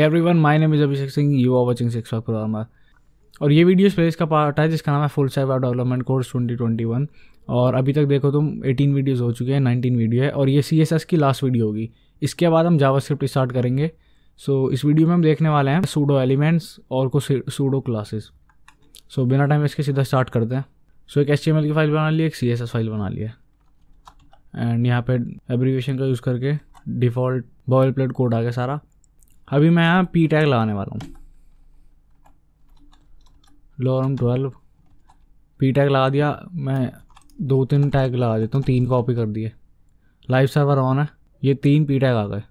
है everyone my name is Abhishek Singh you are watching six work programmer और ये video space का पार्ट है जिसका नाम है full cyber development course twenty twenty one और अभी तक देखो तुम एटीन वीडियोज़ हो चुके हैं नाइनटीन वीडियो है और ये सी एस एस की लास्ट वीडियो होगी इसके बाद हम जावा स्क्रिप्ट स्टार्ट करेंगे सो so, इस वीडियो में हम देखने वाले हैं सूडो एलिमेंट्स और कुछ सूडो क्लासेस सो so, बिना टाइम इसके सीधा स्टार्ट करते हैं सो so, एक एल की फाइल बना ली एक सी एस एस फाइल बना लिया एंड यहाँ पे एब्रीवेशन का यूज़ करके डिफ़ॉल्ट बॉयल प्लेट कोड आ गया सारा अभी मैं यहाँ पी टैग लगाने वाला हूँ लोरम ट्वेल्व पी टैग लगा दिया मैं दो तीन टैग लगा देता हूँ तीन कॉपी कर दिए लाइव सर्वर ऑन है ये तीन पी टैग आ गए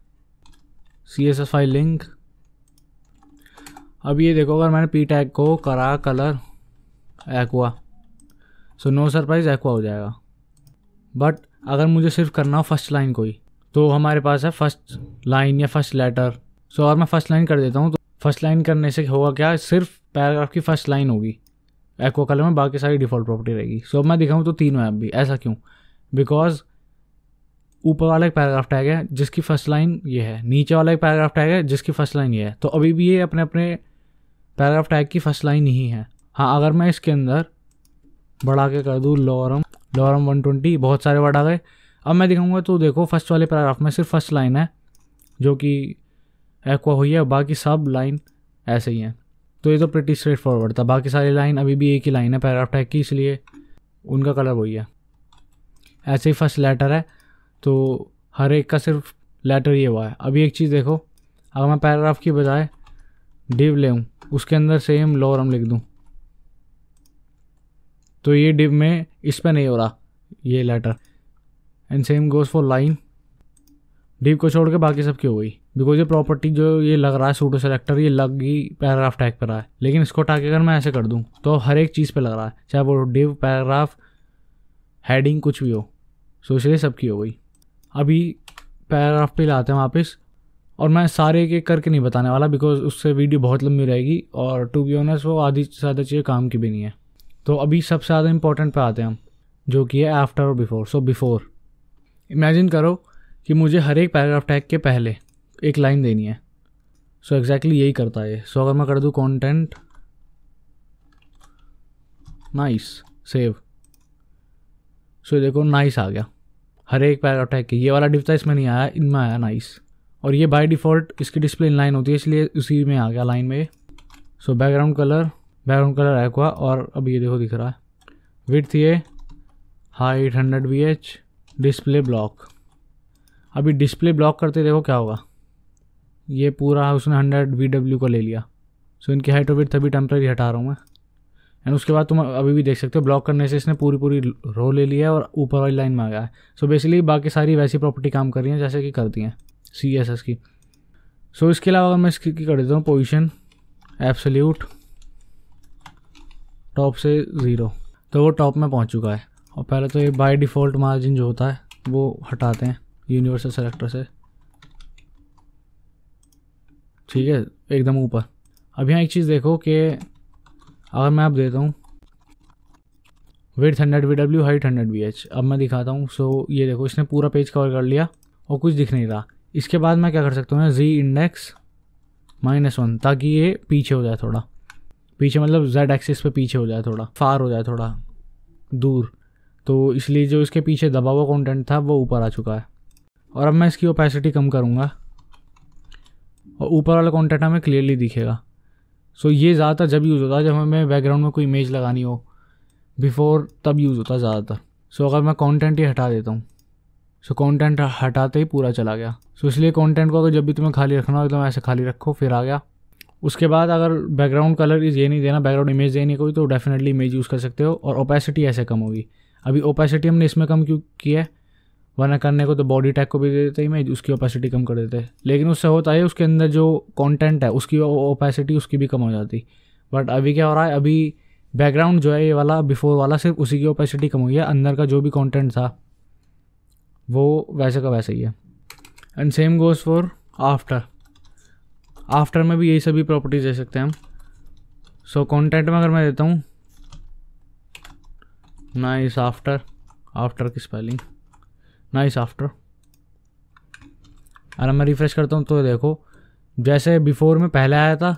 C S S file link अब ये देखो अगर मैंने पी टैग को करा colour aqua so no surprise aqua हो जाएगा बट अगर मुझे सिर्फ करना हो फर्स्ट लाइन को ही तो हमारे पास है फर्स्ट लाइन या फर्स्ट लेटर सो और मैं फर्स्ट लाइन कर देता हूँ तो फर्स्ट लाइन करने से होगा क्या सिर्फ पैराग्राफ की फर्स्ट लाइन होगी एक्वा कलर में बाकी सारी डिफ़ॉल्ट प्रॉपर्टी रहेगी सो अब मैं दिखाऊँ तो तीन मैप भी ऐसा क्यों बिकॉज ऊपर वाला एक पैराग्राफ टैग है जिसकी फर्स्ट लाइन ये है नीचे वाला एक पैराग्राफ टैग है जिसकी फर्स्ट लाइन ये है तो अभी भी ये अपने अपने पैराग्राफ टैग की फर्स्ट लाइन ही है हाँ अगर मैं इसके अंदर बढ़ा के कर दूँ लॉरम लॉरम वन ट्वेंटी बहुत सारे वर्ड आ गए अब मैं दिखाऊंगा तो देखो फर्स्ट वाले पैराग्राफ में सिर्फ फर्स्ट लाइन है जो कि एक्वा हुई है बाकी सब लाइन ऐसे ही हैं तो ये तो प्रटी स्ट्रेट फॉरवर्ड था बाकी सारी लाइन अभी भी एक ही लाइन है पैराफ टैग की इसलिए उनका कलर वही है ऐसे ही फर्स्ट लेटर है तो हर एक का सिर्फ लेटर ये हुआ है अभी एक चीज़ देखो अगर मैं पैराग्राफ की बजाय डिव ले उसके अंदर सेम लोअर हम लिख दूँ तो ये डिव में इस पर नहीं हो रहा ये letter and same goes for line डीप को छोड़ के बाकी सब की हो गई बिकॉज ये प्रॉपर्टी जो ये लग रहा है सूटो सेलेक्टर ये लग ही पैराग्राफ टैग पर रहा है लेकिन इसको हटा के अगर मैं ऐसे कर दूँ तो हर एक चीज़ पर लग रहा है चाहे वो डिव पैराग्राफ हेडिंग कुछ भी हो सो इसलिए सबकी हो गई अभी पैराग्राफ पे लाते हैं वापस और मैं सारे एक एक करके नहीं बताने वाला बिकॉज उससे वीडियो बहुत लंबी रहेगी और टू बी ऑनर्स वो आधी से ज़्यादा चीज़ें काम की भी नहीं है तो अभी सबसे ज़्यादा इंपॉर्टेंट पे आते हैं हम जो कि है आफ्टर और बिफोर सो बिफोर इमेजिन करो कि मुझे हर एक पैराग्राफ टैग के पहले एक लाइन देनी है सो so एग्जैक्टली exactly यही करता है सो so अगर मैं कर दूँ कॉन्टेंट नाइस सेव सो देखो नाइस आ गया हर एक पैराग्राफ टैग के ये वाला डिफ्ता इसमें नहीं आया इनमें आया नाइस और ये बाय डिफ़ॉल्ट इसकी डिस्प्ले इन लाइन होती है इसलिए उसी में आ गया लाइन में so background colour background colour हुआ और अब ये देखो दिख रहा है विथ ये height hundred V H display block अभी डिस्प्ले ब्लॉक करते देखो क्या होगा ये पूरा उसने हंड्रेड वी डब्ल्यू को ले लिया सो इनकी हाइट और विथ अभी टेम्प्रेरी हटा रहा हूँ मैं एंड उसके बाद तुम अभी भी देख सकते हो ब्लॉक करने से इसने पूरी पूरी रो ले लिया है और ऊपर वाली लाइन में आ गया है सो बेसिकली बाकी सारी वैसी प्रॉपर्टी काम कर रही हैं जैसे कि करती हैं सी एस एस की सो so, इसके अलावा अगर मैं इसकी कर देता हूँ पोजिशन एब्सोल्यूट टॉप से ज़ीरो तो वो टॉप में पहुँच चुका है और पहले तो ये बाई डिफ़ॉल्ट मार्जिन जो होता है वो हटाते हैं यूनिवर्सल सेलेक्टर से ठीक है एकदम ऊपर अब यहाँ एक चीज़ देखो कि अगर मैं आप देता हूँ width hundred V W height hundred V H अब मैं दिखाता हूँ सो ये देखो इसने पूरा पेज कवर कर लिया और कुछ दिख नहीं रहा इसके बाद मैं क्या कर सकता हूँ जी इंडेक्स माइनस वन ताकि ये पीछे हो जाए थोड़ा पीछे मतलब जेड एक्सिस पे पीछे हो जाए थोड़ा फार हो जाए थोड़ा दूर तो इसलिए जो इसके पीछे दबा हुआ कॉन्टेंट था वो ऊपर आ चुका है और अब मैं इसकी ओपेसिटी कम करूँगा और ऊपर वाला कॉन्टेंट हमें क्लियरली दिखेगा सो so, ये ज़्यादातर जब यूज़ होता है जब हमें बैकग्राउंड में कोई इमेज लगानी हो बिफोर तब यूज़ होता है ज़्यादातर सो so, अगर मैं कंटेंट ही हटा देता हूँ सो कंटेंट हटाते ही पूरा चला गया सो so, इसलिए कंटेंट को अगर जब भी तुम्हें खाली रखना हो तो ऐसे खाली रखो फिर आ गया उसके बाद अगर बैकग्राउंड कलर इज ये नहीं देना बैकग्राउंड इमेज देनी कोई तो डेफिनेटली इमेज यूज़ कर सकते हो और ओपेसिटी ऐसे कम होगी अभी ओपेसिटी हमने इसमें कम क्यों की है वरना करने को तो बॉडी टैग को भी दे देते इमेज उसकी ओपेसिटी कम कर देते लेकिन उससे होता है उसके अंदर जो कॉन्टेंट है उसकी ओपेसिटी उसकी भी कम हो जाती बट अभी क्या हो रहा है अभी बैकग्राउंड जो है ये वाला बिफोर वाला सिर्फ उसी की ओपेसिटी कम हुई है अंदर का जो भी कॉन्टेंट था वो वैसे का वैसे ही है and same goes for after after में भी यही सभी प्रॉपर्टीज दे सकते हैं हम सो कॉन्टेंट कंटेंट में अगर मैं देता हूँ नाइस आफ्टर आफ्टर की स्पेलिंग नाइस आफ्टर अरे मैं रिफ़्रेश करता हूँ तो देखो जैसे बिफ़ोर में पहले आया था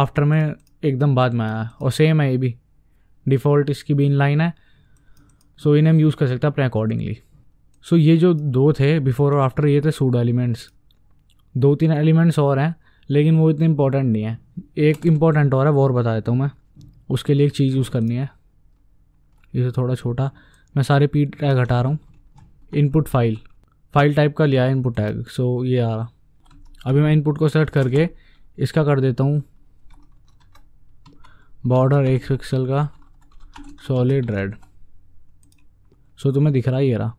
आफ्टर में एकदम बाद में आया और सेम है ये भी डिफ़ॉल्ट इसकी भी इन लाइन है सो so, इन्हें हम यूज़ कर सकते हैं अपने अकॉर्डिंगली सो so, ये जो दो थे बिफ़ोर और आफ्टर ये थे सूड एलिमेंट्स दो तीन एलिमेंट्स और हैं लेकिन वो इतने इंपॉर्टेंट नहीं है एक इम्पॉर्टेंट और है वो और बता देता हूँ मैं उसके लिए एक चीज़ यूज़ करनी है इसे तो थोड़ा छोटा मैं सारे पी घटा रहा हूँ इनपुट फाइल फाइल टाइप का लिया है इनपुट टैग सो ये आ रहा अभी मैं इनपुट को सेट करके इसका कर देता हूँ बॉर्डर एक पिक्सल का सॉलिड रेड सो तुम्हें दिख रहा ही ये रहा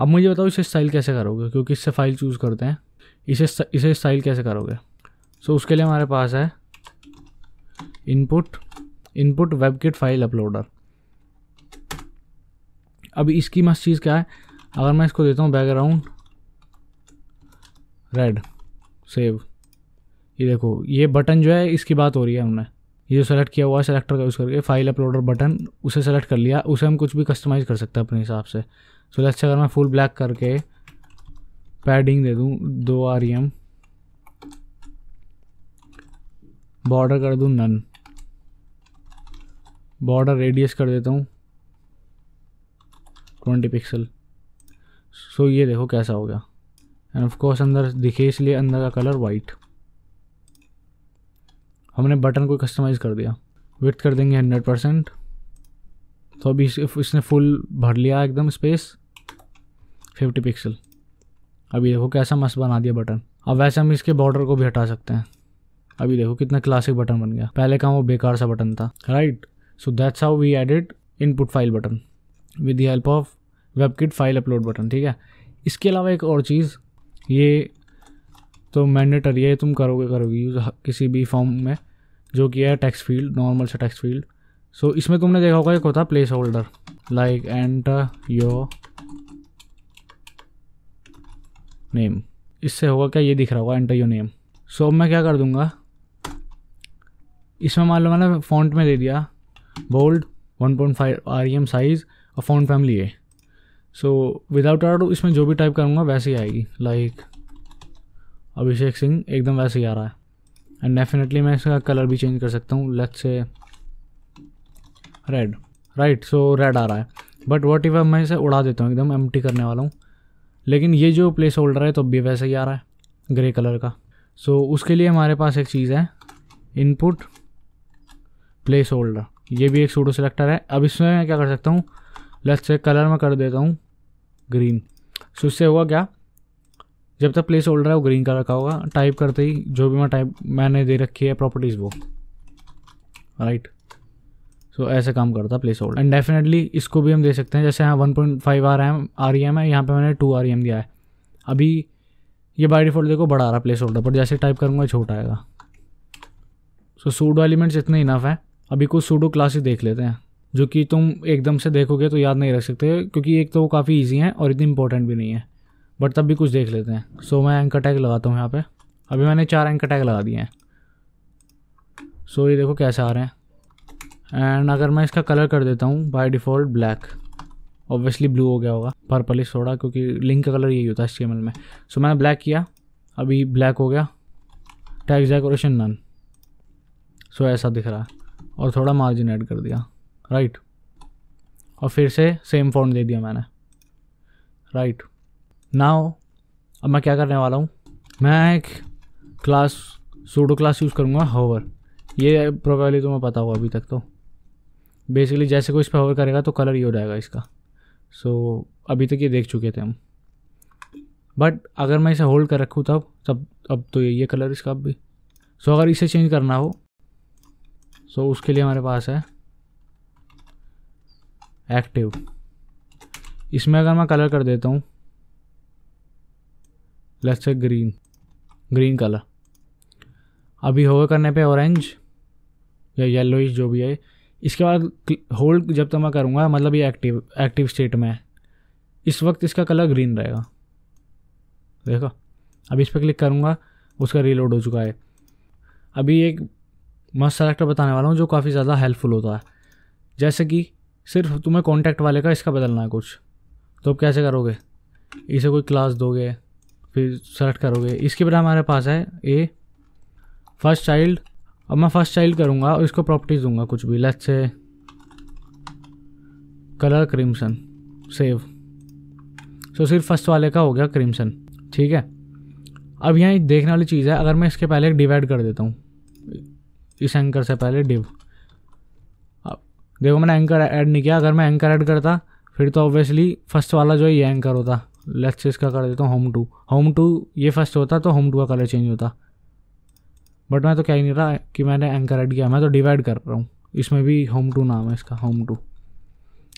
अब मुझे बताओ इसे स्टाइल कैसे करोगे क्योंकि इससे फाइल चूज़ करते हैं इसे इसे स्टाइल कैसे करोगे सो so, उसके लिए हमारे पास है input input webkit file uploader अब इसकी मस्त चीज़ क्या है अगर मैं इसको देता हूँ बैकग्राउंड रेड सेव ये देखो ये बटन जो है इसकी बात हो रही है हमने ये जो सेलेक्ट किया हुआ है सेलेक्टर का यूज़ करके फाइल अपलोडर बटन उसे सेलेक्ट कर लिया उसे हम कुछ भी कस्टमाइज़ कर सकते हैं अपने हिसाब से सो लेट्स अगर मैं फुल ब्लैक करके पैडिंग दे दूँ दो आर एम बॉर्डर कर दूँ नन बॉर्डर रेडियस कर देता हूँ ट्वेंटी पिक्सल सो ये देखो कैसा हो गया एंड ऑफ कोर्स अंदर दिखे इसलिए अंदर का कलर वाइट हमने बटन को कस्टमाइज़ कर दिया वेट कर देंगे हंड्रेड परसेंट तो अभी इस, इसने फुल भर लिया एकदम स्पेस फिफ्टी पिक्सल अभी देखो कैसा मस्त बना दिया बटन अब वैसे हम इसके बॉर्डर को भी हटा सकते हैं अभी देखो कितना क्लासिक बटन बन गया पहले का वो बेकार सा बटन था right so that's how we edit input file button with the help of webkit file upload button ठीक है इसके अलावा एक और चीज़ ये तो मैंडेटरी है तुम करोगे करोगे यूज़ किसी भी फॉर्म में जो कि है टैक्स फील्ड नॉर्मल सा टैक्स फील्ड सो इसमें तुमने देखा होगा एक होता है placeholder like enter your name इससे होगा क्या ये दिख रहा होगा एंटर योर नेम सो अब मैं क्या कर दूंगा इसमें मान लो मैंने फॉन्ट में दे दिया bold 1.5 point five R M size और फॉन्ट फैमिली है सो विदाउट आउट इसमें जो भी टाइप करूँगा वैसे ही आएगी लाइक अभिषेक सिंह एकदम वैसे ही आ रहा है एंड डेफिनेटली मैं इसका कलर भी चेंज कर सकता हूँ लेट से रेड राइट सो रेड आ रहा है बट वॉट इफ मैं इसे उड़ा देता हूँ एकदम एम करने वाला हूँ लेकिन ये जो प्लेस होल्डर है तो भी वैसे ही आ रहा है ग्रे कलर का सो so, उसके लिए हमारे पास एक चीज़ है इनपुट प्लेस होल्डर ये भी एक सूडो सिलेक्टर है अब इसमें मैं क्या कर सकता हूँ लेट्स से कलर में कर देता हूँ ग्रीन सो इससे होगा क्या जब तक प्लेस होल्डर है वो ग्रीन कलर का होगा टाइप करते ही जो भी मैं टाइप मैंने दे रखी है प्रॉपर्टीज़ वो राइट सो so, ऐसे काम करता प्लेस होल्डर एंड डेफिनेटली इसको भी हम दे सकते हैं जैसे यहाँ one point five R M R E M है यहाँ पर मैंने टू आर ई एम दिया है अभी ये बाई डिफॉल्ट देखो बढ़ा रहा है प्लेस होल्डर पर जैसे टाइप करूँगा छोटा आएगा सो सूडो एलिमेंट्स इतने इनफ हैं अभी कुछ सूडो क्लासेस देख लेते हैं जो कि तुम एकदम से देखोगे तो याद नहीं रख सकते क्योंकि एक तो वो काफ़ी ईजी हैं और इतनी इंपॉर्टेंट भी नहीं है बट तब भी कुछ देख लेते हैं सो so, मैं एंकर टैग लगाता हूँ यहाँ पे अभी मैंने चार एंकर टैग लगा दिए हैं सो so, ये देखो कैसे आ रहे हैं एंड अगर मैं इसका कलर कर देता हूँ by default black obviously blue हो गया होगा पर्पलिश थोड़ा क्योंकि लिंक का कलर यही होता है एच में सो so, मैंने ब्लैक किया अभी ब्लैक हो गया टैक्स डेकोरेशन नन सो ऐसा दिख रहा है और थोड़ा मार्जिन ऐड कर दिया राइट और फिर से सेम फॉन्ट दे दिया मैंने राइट नाउ अब मैं क्या करने वाला हूँ मैं एक क्लास सूडो क्लास यूज़ करूँगा होवर ये प्रोबेबली तुम्हें पता हुआ अभी तक तो बेसिकली जैसे कोई इस पर होवर करेगा तो कलर ये हो जाएगा इसका सो so, अभी तक ये देख चुके थे हम बट अगर मैं इसे होल्ड कर रखूँ तब तब अब तो ये कलर इसका अब भी सो so, अगर इसे चेंज करना हो सो so, उसके लिए हमारे पास है एक्टिव इसमें अगर मैं कलर कर देता हूँ let's say green green colour अभी होगा करने पे ऑरेंज या येलो जो भी है इसके बाद होल्ड जब तक तो मैं करूँगा मतलब ये एक्टिव एक्टिव स्टेट में है इस वक्त इसका कलर ग्रीन रहेगा देखो अभी इस पर क्लिक करूँगा उसका रीलोड हो चुका है अभी एक मस्त सेलेक्टर बताने वाला हूँ जो काफ़ी ज़्यादा हेल्पफुल होता है जैसे कि सिर्फ तुम्हें कॉन्टैक्ट वाले का इसका बदलना है कुछ तो अब कैसे करोगे इसे कोई क्लास दोगे फिर सेलेक्ट करोगे इसके बिना हमारे पास है ए फर्स्ट चाइल्ड अब मैं फर्स्ट चाइल्ड करूँगा और इसको प्रॉपर्टीज़ दूंगा कुछ भी let's say colour crimson save so सिर्फ फर्स्ट वाले का हो गया क्रिमसन ठीक है अब यहाँ देखने वाली चीज़ है अगर मैं इसके पहले डिवाइड कर देता हूँ इस एंकर से पहले डिव देखो मैंने एंकर ऐड नहीं किया अगर मैं एंकर ऐड करता फिर तो ऑब्वियसली फर्स्ट वाला जो है ये एंकर होता लेट्स इसका कर देता हूँ होम टू होम टू ये फर्स्ट होता तो होम टू का कलर चेंज होता बट मैं तो कह ही नहीं रहा कि मैंने एंकर ऐड किया मैं तो डिवाइड कर रहा हूँ इसमें भी होम टू नाम है इसका होम टू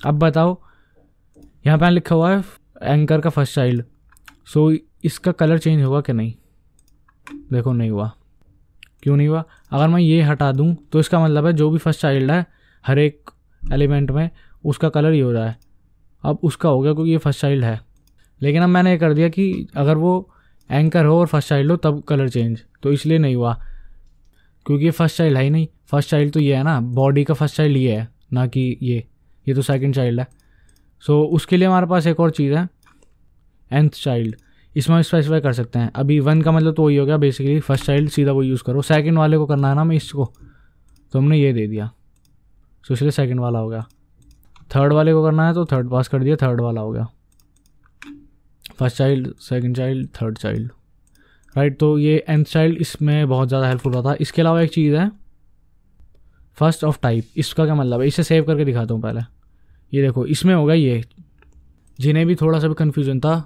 अब बताओ यहाँ पर लिखा हुआ है एंकर का फर्स्ट चाइल्ड सो so, इसका कलर चेंज होगा कि नहीं देखो नहीं हुआ क्यों नहीं हुआ अगर मैं ये हटा दूँ तो इसका मतलब है जो भी फर्स्ट चाइल्ड है हर एक एलिमेंट में उसका कलर ही हो रहा है अब उसका हो गया क्योंकि ये फर्स्ट चाइल्ड है लेकिन अब मैंने ये कर दिया कि अगर वो एंकर हो और फर्स्ट चाइल्ड हो तब कलर चेंज तो इसलिए नहीं हुआ क्योंकि ये फर्स्ट चाइल्ड है ही नहीं फर्स्ट चाइल्ड तो ये है ना बॉडी का फर्स्ट चाइल्ड ये है ना कि ये ये तो सेकेंड चाइल्ड है सो so, उसके लिए हमारे पास एक और चीज़ है एंथ चाइल्ड इसमें हम स्पेसिफाई कर सकते हैं अभी वन का मतलब तो वही हो गया बेसिकली फर्स्ट चाइल्ड सीधा वो यूज़ करो सेकेंड वाले को करना है ना मैं इसको तो हमने ये दे दिया सो इसलिए सेकेंड वाला हो गया थर्ड वाले को करना है तो थर्ड पास कर दिया थर्ड वाला हो गया first child second child third child right तो ये एंथ चाइल्ड इसमें बहुत ज़्यादा हेल्पफुल होता है इसके अलावा एक चीज़ है फर्स्ट ऑफ टाइप इसका क्या मतलब है इसे सेव करके दिखाता हूँ पहले ये देखो इसमें होगा ये जिन्हें भी थोड़ा सा भी कन्फ्यूजन था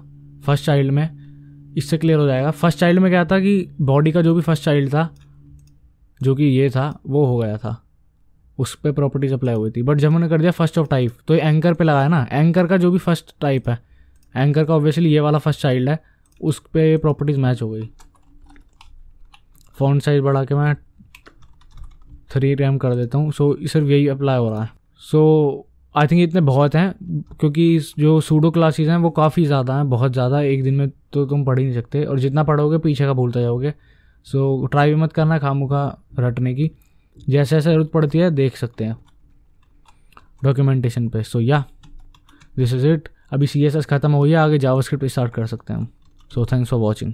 फर्स्ट चाइल्ड में इससे क्लियर हो जाएगा फर्स्ट चाइल्ड में क्या था कि बॉडी का जो भी फर्स्ट चाइल्ड था जो कि ये था वो हो गया था उस पर प्रॉपर्टीज अप्लाई हुई थी बट जब उन्होंने कर दिया फर्स्ट ऑफ टाइप तो ये एंकर पे लगाया ना एंकर का जो भी फर्स्ट टाइप है एंकर का ऑब्वियसली ये वाला फर्स्ट चाइल्ड है उस पर प्रॉपर्टीज़ मैच हो गई फ़ॉन्ट साइज बढ़ा के मैं थ्री रैम कर देता हूँ सो so, सिर्फ यही अप्लाई हो रहा है सो आई थिंक इतने बहुत हैं क्योंकि जो सूडो क्लासेज़ हैं वो काफ़ी ज़्यादा हैं बहुत ज़्यादा एक दिन में तो तुम पढ़ ही नहीं सकते और जितना पढ़ोगे पीछे का भूलता जाओगे सो so, ट्राई भी मत करना खामोखा रटने की जैसे जैसे जरूरत पड़ती है देख सकते हैं डॉक्यूमेंटेशन पे सो या दिस इज़ इट अभी सी ख़त्म हो गया आगे जावास्क्रिप्ट स्टार्ट कर सकते हैं हम सो थैंक्स फॉर वॉचिंग